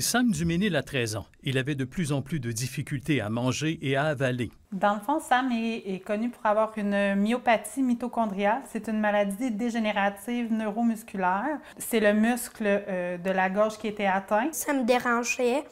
Sam Duménil a 13 ans. Il avait de plus en plus de difficultés à manger et à avaler. Dans le fond, Sam est, connu pour avoir une myopathie mitochondriale. C'est une maladie dégénérative neuromusculaire. C'est le muscle euh, de la gorge qui était atteint. Ça me dérangeait.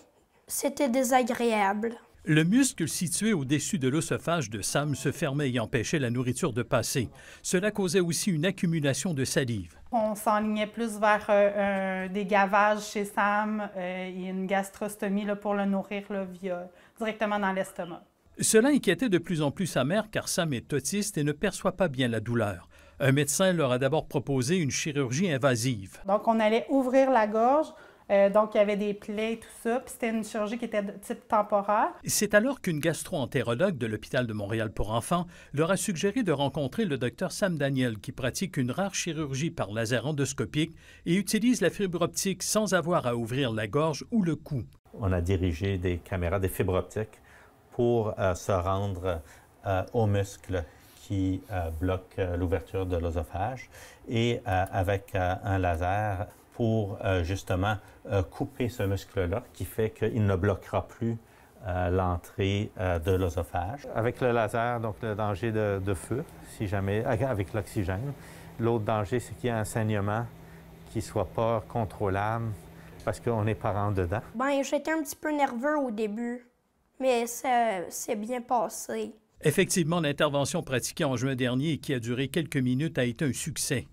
C'était désagréable. Le muscle situé au-dessus de l'œsophage de Sam se fermait et empêchait la nourriture de passer. Cela causait aussi une accumulation de salive. On s'enlignait plus vers euh, des gavages chez Sam euh, et une gastrostomie pour le nourrir là, via, directement dans l'estomac. Cela inquiétait de plus en plus sa mère car Sam est autiste et ne perçoit pas bien la douleur. Un médecin leur a d'abord proposé une chirurgie invasive. Donc on allait ouvrir la gorge, euh, donc, il y avait des plaies et tout ça. Puis c'était une chirurgie qui était de type temporaire. C'est alors qu'une gastro-entérologue de l'hôpital de Montréal pour enfants leur a suggéré de rencontrer le docteur Sam Daniel, qui pratique une rare chirurgie par laser endoscopique et utilise la fibre optique sans avoir à ouvrir la gorge ou le cou. On a dirigé des caméras, des fibres optiques pour euh, se rendre euh, aux muscles qui bloquent l'ouverture de l'œsophage et avec un laser pour euh, justement euh, couper ce muscle-là qui fait qu'il ne bloquera plus euh, l'entrée de l'œsophage. Avec le laser, donc le danger de, feu, si jamais, avec l'oxygène. L'autre danger, c'est qu'il y ait un saignement qui soit pas contrôlable parce qu'on n'est pas en dedans. Bien, j'étais un petit peu nerveux au début, mais ça s'est bien passé. Effectivement, l'intervention pratiquée en juin dernier et qui a duré quelques minutes a été un succès.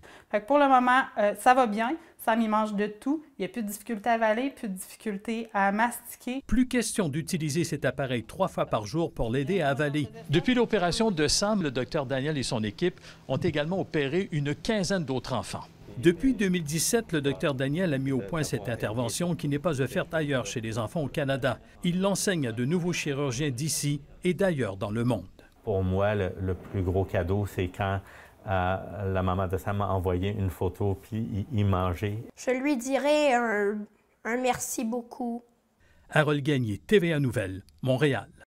pour le moment, euh, ça va bien. Sam, y mange de tout. Il n'y a plus de difficulté à avaler, plus de difficulté à mastiquer. Plus question d'utiliser cet appareil trois fois par jour pour l'aider à avaler. Depuis l'opération de Sam, le docteur Daniel et son équipe ont également opéré une quinzaine d'autres enfants. Depuis 2017, le docteur Daniel a mis au point cette intervention qui n'est pas offerte ailleurs chez les enfants au Canada. Il l'enseigne à de nouveaux chirurgiens d'ici et d'ailleurs dans le monde pour moi, le, plus gros cadeau, c'est quand euh, la maman de Sam m'a envoyé une photo puis il, mangeait. Je lui dirais un, merci beaucoup. Harold Gagné, TVA Nouvelle, Montréal.